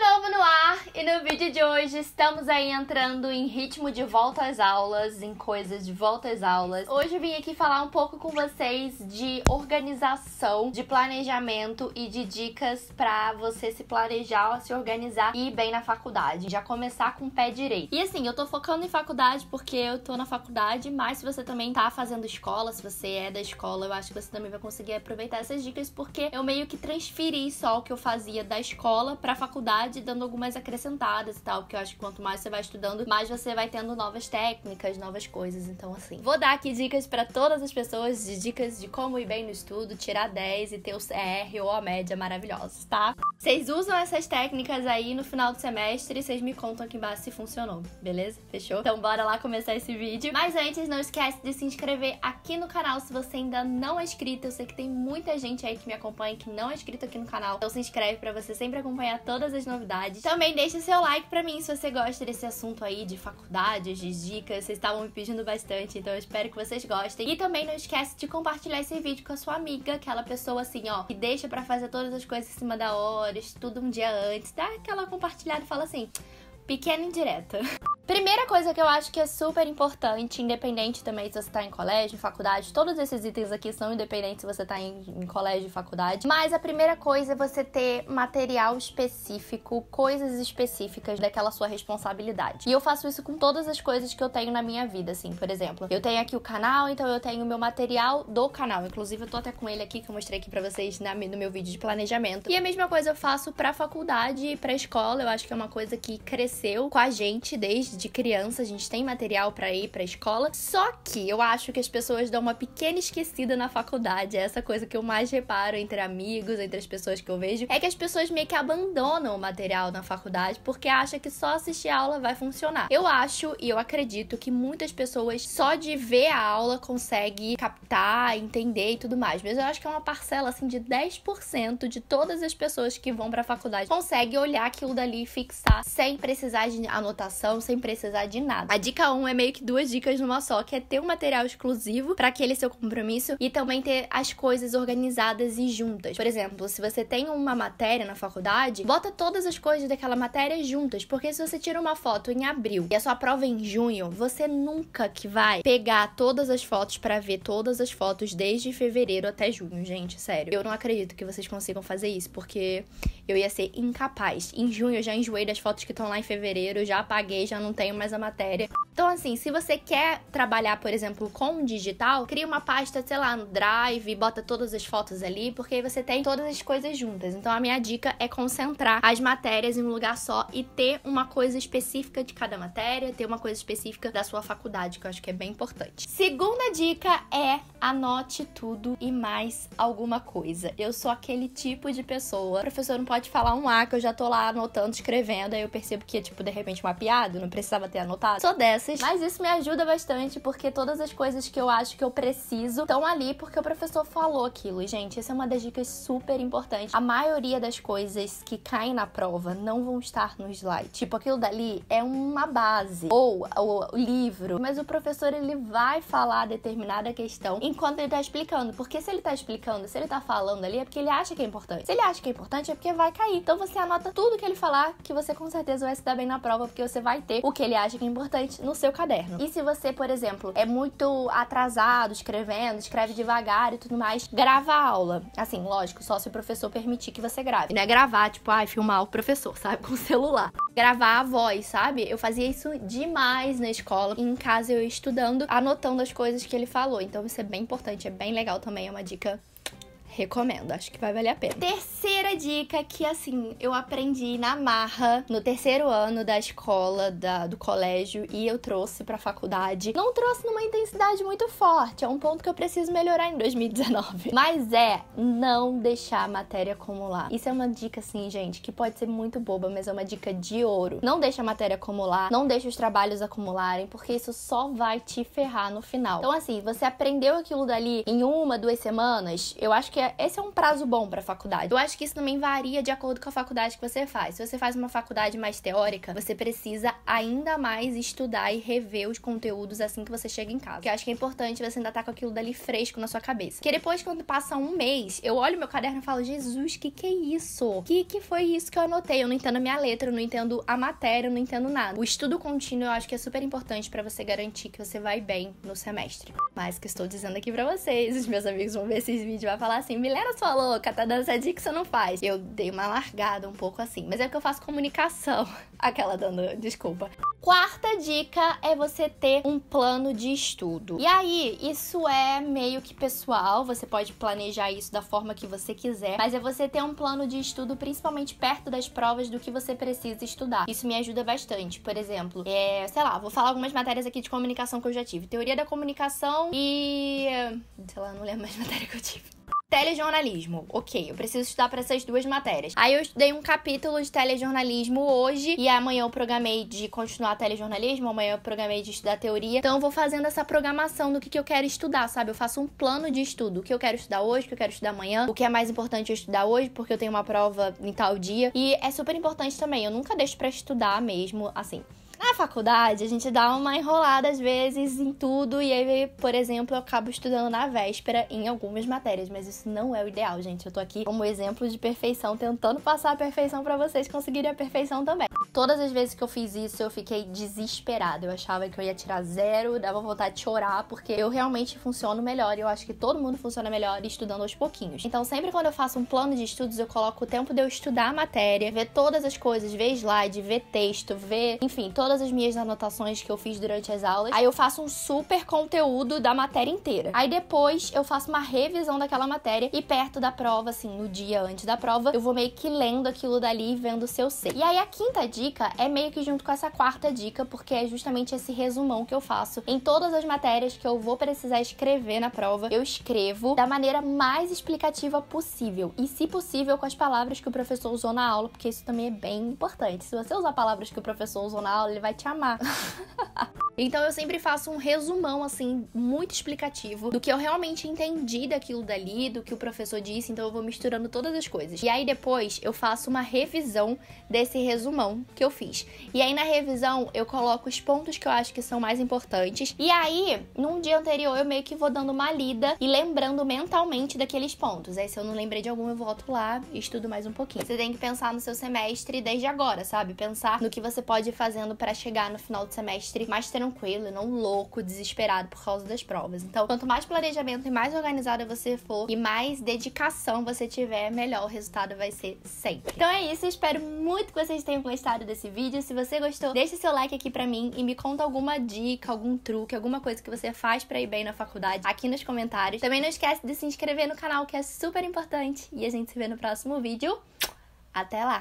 novo no ar e no vídeo de hoje estamos aí entrando em ritmo de volta às aulas, em coisas de volta às aulas. Hoje vim aqui falar um pouco com vocês de organização, de planejamento e de dicas para você se planejar, se organizar e ir bem na faculdade. Já começar com o pé direito. E assim, eu tô focando em faculdade porque eu tô na faculdade, mas se você também tá fazendo escola, se você é da escola, eu acho que você também vai conseguir aproveitar essas dicas porque eu meio que transferi só o que eu fazia da escola pra faculdade dando algumas acrescentadas e tal, porque eu acho que quanto mais você vai estudando, mais você vai tendo novas técnicas, novas coisas. Então, assim, vou dar aqui dicas para todas as pessoas de dicas de como ir bem no estudo, tirar 10 e ter o CR ou a média maravilhosos, tá? Vocês usam essas técnicas aí no final do semestre e vocês me contam aqui embaixo se funcionou, beleza? Fechou? Então, bora lá começar esse vídeo. Mas antes, não esquece de se inscrever aqui no canal se você ainda não é inscrito. Eu sei que tem muita gente aí que me acompanha que não é inscrito aqui no canal. Então, se inscreve para você sempre acompanhar todas as novidades. Também deixa seu like pra mim se você gosta desse assunto aí de faculdades, de dicas. Vocês estavam me pedindo bastante, então eu espero que vocês gostem. E também não esquece de compartilhar esse vídeo com a sua amiga, aquela pessoa assim, ó, que deixa pra fazer todas as coisas em cima da hora, estuda um dia antes, dá aquela compartilhada e fala assim, pequena indireta. Primeira coisa que eu acho que é super importante, independente também se você está em colégio, faculdade, todos esses itens aqui são independentes se você está em, em colégio e faculdade. Mas a primeira coisa é você ter material específico, coisas específicas daquela sua responsabilidade. E eu faço isso com todas as coisas que eu tenho na minha vida, assim, por exemplo. Eu tenho aqui o canal, então eu tenho o meu material do canal. Inclusive, eu tô até com ele aqui que eu mostrei aqui pra vocês na, no meu vídeo de planejamento. E a mesma coisa eu faço pra faculdade e pra escola. Eu acho que é uma coisa que cresceu com a gente desde de criança, a gente tem material para ir para escola. Só que eu acho que as pessoas dão uma pequena esquecida na faculdade. É essa coisa que eu mais reparo entre amigos, entre as pessoas que eu vejo, é que as pessoas meio que abandonam o material na faculdade porque acha que só assistir a aula vai funcionar. Eu acho e eu acredito que muitas pessoas só de ver a aula consegue captar, entender e tudo mais. Mas eu acho que é uma parcela assim de 10% de todas as pessoas que vão para a faculdade consegue olhar aquilo dali e fixar sem precisar de anotação, sem precisar precisar de nada. A dica 1 um é meio que duas dicas numa só, que é ter um material exclusivo para aquele seu compromisso e também ter as coisas organizadas e juntas. Por exemplo, se você tem uma matéria na faculdade, bota todas as coisas daquela matéria juntas, porque se você tira uma foto em abril e a sua prova é em junho, você nunca que vai pegar todas as fotos para ver todas as fotos desde fevereiro até junho, gente, sério. Eu não acredito que vocês consigam fazer isso, porque eu ia ser incapaz. Em junho eu já enjoei das fotos que estão lá em fevereiro, já apaguei, já não não tenho mais a matéria. Então, assim, se você quer trabalhar, por exemplo, com digital, cria uma pasta, sei lá, no Drive, bota todas as fotos ali, porque aí você tem todas as coisas juntas. Então, a minha dica é concentrar as matérias em um lugar só e ter uma coisa específica de cada matéria, ter uma coisa específica da sua faculdade, que eu acho que é bem importante. Segunda dica é anote tudo e mais alguma coisa. Eu sou aquele tipo de pessoa, o professor não pode falar um A que eu já tô lá anotando, escrevendo, aí eu percebo que é, tipo, de repente, mapeado, não precisa precisava ter anotado. Sou dessas. Mas isso me ajuda bastante porque todas as coisas que eu acho que eu preciso estão ali porque o professor falou aquilo. E, gente, essa é uma das dicas super importantes. A maioria das coisas que caem na prova não vão estar no slide. Tipo, aquilo dali é uma base. Ou, o livro. Mas o professor, ele vai falar determinada questão enquanto ele tá explicando. Porque se ele tá explicando, se ele tá falando ali, é porque ele acha que é importante. Se ele acha que é importante, é porque vai cair. Então você anota tudo que ele falar que você com certeza vai se dar bem na prova, porque você vai ter o que ele acha que é importante no seu caderno. E se você, por exemplo, é muito atrasado escrevendo, escreve devagar e tudo mais, grava a aula. Assim, lógico, só se o professor permitir que você grave. não é gravar, tipo, ai, ah, filmar o professor, sabe? Com o celular. Gravar a voz, sabe? Eu fazia isso demais na escola. Em casa eu ia estudando, anotando as coisas que ele falou. Então isso é bem importante, é bem legal também, é uma dica Recomendo, acho que vai valer a pena. Terceira dica que, assim, eu aprendi na marra, no terceiro ano da escola, da, do colégio, e eu trouxe pra faculdade. Não trouxe numa intensidade muito forte, é um ponto que eu preciso melhorar em 2019. Mas é não deixar a matéria acumular. Isso é uma dica, assim, gente, que pode ser muito boba, mas é uma dica de ouro. Não deixa a matéria acumular, não deixa os trabalhos acumularem, porque isso só vai te ferrar no final. Então, assim, você aprendeu aquilo dali em uma, duas semanas, eu acho que é, esse é um prazo bom para faculdade. Eu acho que isso também varia de acordo com a faculdade que você faz. Se você faz uma faculdade mais teórica, você precisa ainda mais estudar e rever os conteúdos assim que você chega em casa. Que eu acho que é importante você ainda estar tá com aquilo dali fresco na sua cabeça. Que depois, quando passa um mês, eu olho meu caderno e falo: Jesus, que que é isso? Que que foi isso que eu anotei? Eu não entendo a minha letra, eu não entendo a matéria, eu não entendo nada. O estudo contínuo eu acho que é super importante para você garantir que você vai bem no semestre. Mas o que estou dizendo aqui para vocês, os meus amigos vão ver esses vídeos e vai falar assim assim, Milena, sua louca, tá dica que você não faz. Eu dei uma largada um pouco assim, mas é porque eu faço comunicação. Aquela dando desculpa. Quarta dica é você ter um plano de estudo. E aí, isso é meio que pessoal, você pode planejar isso da forma que você quiser, mas é você ter um plano de estudo principalmente perto das provas do que você precisa estudar. Isso me ajuda bastante. Por exemplo, é, sei lá, vou falar algumas matérias aqui de comunicação que eu já tive. Teoria da comunicação e sei lá, não lembro mais matéria que eu tive telejornalismo. Ok, eu preciso estudar para essas duas matérias. Aí eu estudei um capítulo de telejornalismo hoje e amanhã eu programei de continuar telejornalismo, amanhã eu programei de estudar teoria. Então eu vou fazendo essa programação do que, que eu quero estudar, sabe? Eu faço um plano de estudo, o que eu quero estudar hoje, o que eu quero estudar amanhã, o que é mais importante eu estudar hoje porque eu tenho uma prova em tal dia. E é super importante também, eu nunca deixo para estudar mesmo assim. Na faculdade, a gente dá uma enrolada às vezes em tudo, e aí, por exemplo, eu acabo estudando na véspera em algumas matérias, mas isso não é o ideal, gente. Eu tô aqui como exemplo de perfeição, tentando passar a perfeição para vocês conseguirem a perfeição também. Todas as vezes que eu fiz isso, eu fiquei desesperada. Eu achava que eu ia tirar zero, dava vontade de chorar, porque eu realmente funciono melhor e eu acho que todo mundo funciona melhor estudando aos pouquinhos. Então, sempre quando eu faço um plano de estudos, eu coloco o tempo de eu estudar a matéria, ver todas as coisas, ver slide, ver texto, ver, enfim, todas as minhas anotações que eu fiz durante as aulas. Aí eu faço um super conteúdo da matéria inteira. Aí depois eu faço uma revisão daquela matéria e perto da prova, assim, no dia antes da prova, eu vou meio que lendo aquilo dali e vendo se eu sei. E aí a quinta dica dica é meio que junto com essa quarta dica, porque é justamente esse resumão que eu faço em todas as matérias que eu vou precisar escrever na prova. Eu escrevo da maneira mais explicativa possível e, se possível, com as palavras que o professor usou na aula, porque isso também é bem importante. Se você usar palavras que o professor usou na aula, ele vai te amar. Então eu sempre faço um resumão, assim, muito explicativo do que eu realmente entendi daquilo dali, do que o professor disse. Então eu vou misturando todas as coisas. E aí depois eu faço uma revisão desse resumão que eu fiz. E aí na revisão eu coloco os pontos que eu acho que são mais importantes. E aí, num dia anterior, eu meio que vou dando uma lida e lembrando mentalmente daqueles pontos. Aí se eu não lembrei de algum, eu volto lá e estudo mais um pouquinho. Você tem que pensar no seu semestre desde agora, sabe? Pensar no que você pode ir fazendo para chegar no final do semestre mais tranquilo tranquilo não louco, desesperado por causa das provas. Então, quanto mais planejamento e mais organizada você for e mais dedicação você tiver, melhor o resultado vai ser sempre. Então é isso, espero muito que vocês tenham gostado desse vídeo. Se você gostou, deixa seu like aqui pra mim e me conta alguma dica, algum truque, alguma coisa que você faz pra ir bem na faculdade aqui nos comentários. Também não esquece de se inscrever no canal, que é super importante. E a gente se vê no próximo vídeo. Até lá!